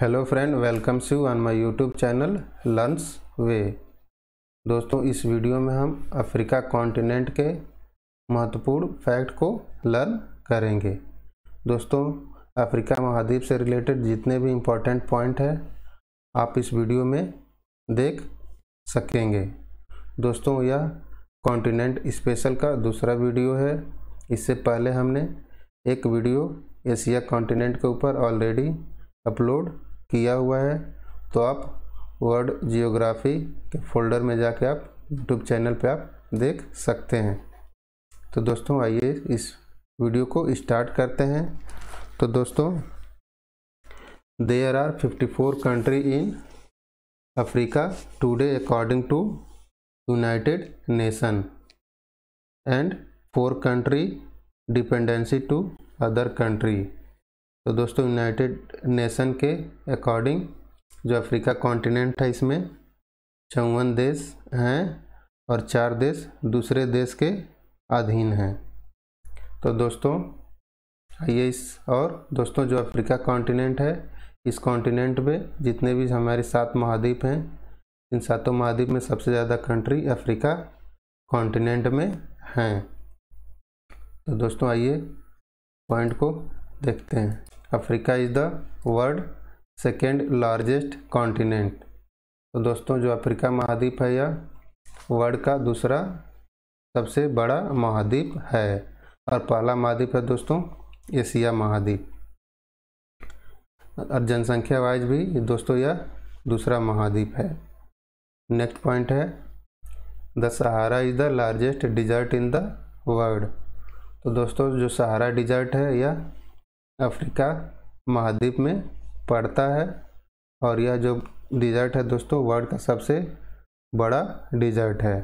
hello friend welcomes you on my YouTube channel लंस वे दोस्तों इस वीडियो में हम अफ्रीका कॉन्टिनेंट के महत्वपूर्ण फैक्ट को लर्न करेंगे दोस्तों अफ्रीका महाद्वीप से रिलेटेड जितने भी इम्पोर्टेंट पॉइंट हैं आप इस वीडियो में देख सकेंगे दोस्तों यह कॉन्टिनेंट स्पेशल का दूसरा वीडियो है इससे पहले हमने एक वीडियो एशिया कॉन्टिनेंट के ऊपर ऑलरेडी अपलोड किया हुआ है तो आप वर्ड जियोग्राफी के फोल्डर में जाके आप यूट्यूब चैनल पे आप देख सकते हैं तो दोस्तों आइए इस वीडियो को स्टार्ट करते हैं तो दोस्तों there are 54 country in Africa today according to United Nation and four country dependency to other country तो दोस्तों यूनाइटेड नेशन के अकॉर्डिंग जो अफ्रीका कॉन्टिनेंट है इसमें चौवन देश हैं और चार देश दूसरे देश के अधीन हैं तो दोस्तों आइए इस और दोस्तों जो अफ्रीका कॉन्टिनेंट है इस कॉन्टिनेंट में जितने भी हमारे सात महाद्वीप हैं इन सातों महाद्वीप में सबसे ज़्यादा कंट्री अफ्रीका कॉन्टिनेंट में हैं तो दोस्तों आइए पॉइंट को देखते हैं Africa is the world second largest continent तो दोस्तों जो अफ्रीका महाद्वीप है यह वर्ल्ड का दूसरा सबसे बड़ा महाद्वीप है और पहला महाद्वीप है दोस्तों एशिया महाद्वीप और जनसंख्या वाइज भी दोस्तों यह दूसरा महाद्वीप है नेक्स्ट पॉइंट है the Sahara is the largest desert in the world तो दोस्तों जो सहारा डिजर्ट है यह अफ्रीका महाद्वीप में पड़ता है और यह जो डिज़र्ट है दोस्तों वर्ल्ड का सबसे बड़ा डिज़र्ट है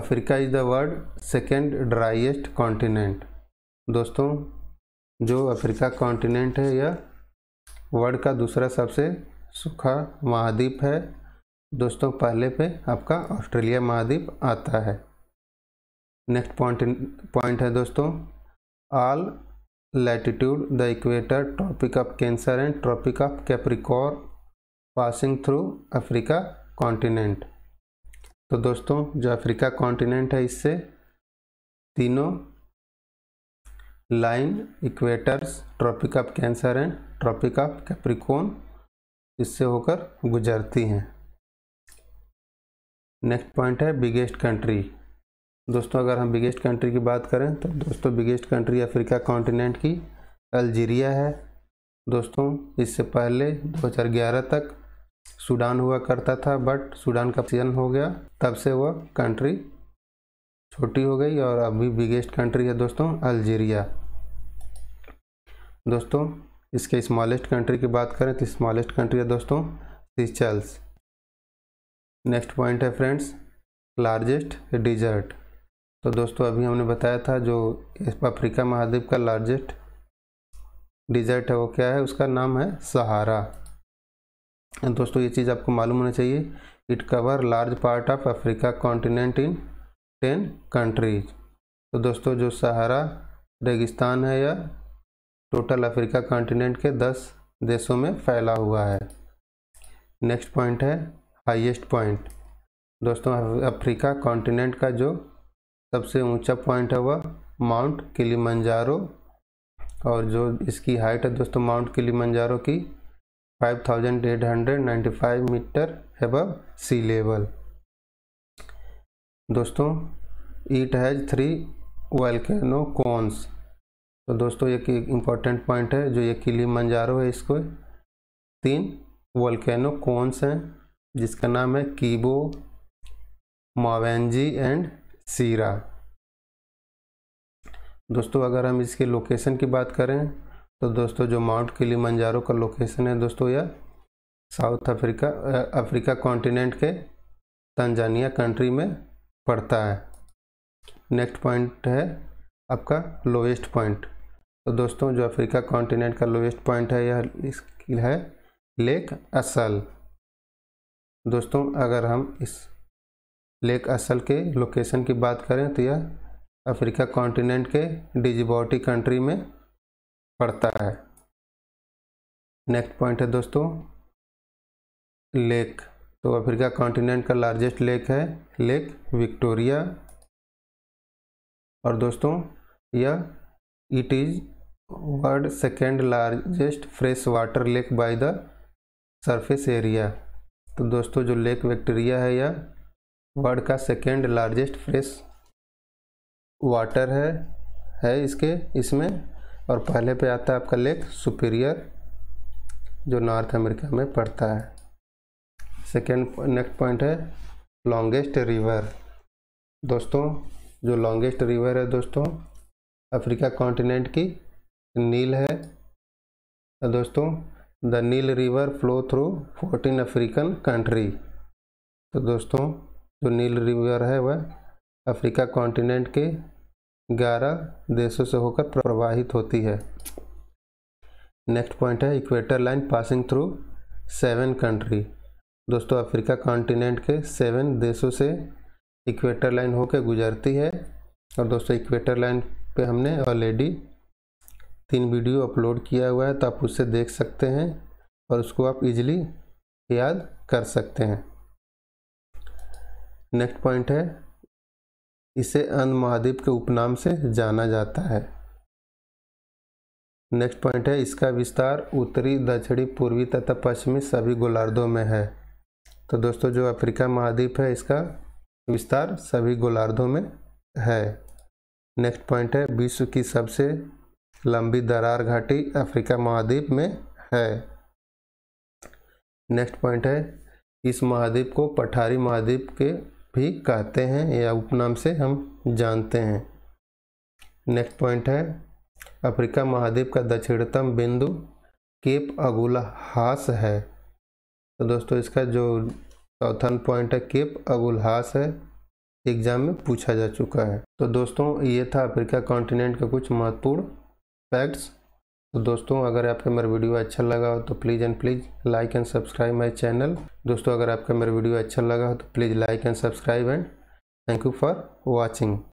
Africa is the world second driest continent दोस्तों जो अफ्रीका कॉन्टिनेंट है यह वर्ल्ड का दूसरा सबसे सूखा महाद्वीप है दोस्तों पहले पे आपका ऑस्ट्रेलिया महाद्वीप आता है नेक्स्ट पॉइंट पॉइंट है दोस्तों all latitude the equator tropic of cancer and tropic of capricorn passing through Africa continent तो दोस्तों जो अफ्रीका कॉन्टिनेंट है इससे तीनों line equators Tropic of Cancer and Tropic of Capricorn इससे होकर गुजरती हैं नेक्स्ट पॉइंट है बिगेस्ट कंट्री दोस्तों अगर हम बिगेस्ट कंट्री की बात करें तो दोस्तों बिगेस्ट कंट्री अफ्रीका कॉन्टिनेंट की अल्जीरिया है दोस्तों इससे पहले 2011 तक सूडान हुआ करता था बट सूडान का सीजन हो गया तब से वह कंट्री छोटी हो गई और अभी बिगेस्ट कंट्री है दोस्तों अल्जीरिया दोस्तों इसके स्मॉलेस्ट कंट्री की बात करें तो स्मॉलेस्ट कंट्री है दोस्तों सीचल्स नेक्स्ट पॉइंट है फ्रेंड्स लार्जेस्ट डिजर्ट तो दोस्तों अभी हमने बताया था जो अफ्रीका महाद्वीप का लार्जेस्ट डिजर्ट है वो क्या है उसका नाम है सहारा दोस्तों ये चीज़ आपको मालूम होना चाहिए it cover large part of Africa continent in ten countries तो दोस्तों जो सहारा रेगिस्तान है या टोटल अफ्रीका कॉन्टिनेंट के दस देशों में फैला हुआ है नेक्स्ट पॉइंट है हाईएस्ट पॉइंट दोस्तों अफ्रीका कॉन्टिनेंट का जो सबसे ऊंचा पॉइंट है वह माउंट किलिमंजारो और जो इसकी हाइट है दोस्तों माउंट किलिमंजारो की 5895 मीटर एबव सी लेवल दोस्तों it has three volcano cones तो दोस्तों एक इम्पॉर्टेंट पॉइंट है जो ये किली मंजारो है इसको तीन वोल्केनो कॉन्स हैं जिसका नाम है कीबो मावेंजी एंड सीरा दोस्तों अगर हम इसके लोकेशन की बात करें तो दोस्तों जो माउंट किली मंजारो का लोकेशन है दोस्तों यह साउथ अफ्रीका अफ्रीका कॉन्टिनेंट के तंजानिया कंट्री में पड़ता है नेक्स्ट पॉइंट है आपका लोएस्ट पॉइंट तो दोस्तों जो अफ्रीका कॉन्टिनेंट का लोएस्ट पॉइंट है यह है लेक असल दोस्तों अगर हम इस लेक असल के लोकेशन की बात करें तो यह अफ्रीका कॉन्टिनेंट के डिजिबॉटी कंट्री में पड़ता है नेक्स्ट पॉइंट है दोस्तों लेक तो अफ्रीका कॉन्टिनेंट का लार्जेस्ट लेक है लेक विक्टोरिया और दोस्तों यह it is world second largest fresh water lake by the surface area तो दोस्तों जो लेक विक्टोरिया है यह वर्ल्ड का सेकेंड लार्जेस्ट फ्रेश वाटर है है इसके इसमें और पहले पे आता है आपका लेक सुपीरियर जो नॉर्थ अमेरिका में पड़ता है सेकेंड नेक्स्ट पॉइंट है लॉन्गेस्ट रिवर दोस्तों जो लॉन्गेस्ट रिवर है दोस्तों अफ्रीका कॉन्टिनेंट की नील है दोस्तों the Nile River flow through fourteen African country तो दोस्तों जो नील रिवर है वह अफ्रीका कॉन्टिनेंट के ग्यारह देशों से होकर प्रवाहित होती है नेक्स्ट पॉइंट है equator line passing through seven country दोस्तों अफ्रीका कॉन्टिनेंट के सेवन देशों से इक्वेटर लाइन होकर गुजरती है और दोस्तों इक्वेटर लाइन पे हमने ऑलरेडी तीन वीडियो अपलोड किया हुआ है तो आप उससे देख सकते हैं और उसको आप इजीली याद कर सकते हैं नेक्स्ट पॉइंट है इसे अंध महाद्वीप के उपनाम से जाना जाता है नेक्स्ट पॉइंट है इसका विस्तार उत्तरी दक्षिणी पूर्वी तथा पश्चिमी सभी गोलार्धों में है तो दोस्तों जो अफ्रीका महाद्वीप है इसका विस्तार सभी गोलार्धों में है नेक्स्ट पॉइंट है विश्व की सबसे लंबी दरार घाटी अफ्रीका महाद्वीप में है नेक्स्ट पॉइंट है इस महाद्वीप को पठारी महाद्वीप के भी कहते हैं या उपनाम से हम जानते हैं नेक्स्ट पॉइंट है अफ्रीका महाद्वीप का दक्षिणतम बिंदु केप अगुला हास है तो दोस्तों इसका जो चौथन पॉइंट है केप अगुलहास है एग्जाम में पूछा जा चुका है तो दोस्तों ये था अफ्रीका कॉन्टिनेंट का कुछ महत्वपूर्ण फैक्ट्स तो दोस्तों अगर आपका मेरा वीडियो अच्छा लगा हो तो please and please like and subscribe my channel दोस्तों अगर आपका मेरा वीडियो अच्छा लगा हो तो please like and subscribe and thank you for watching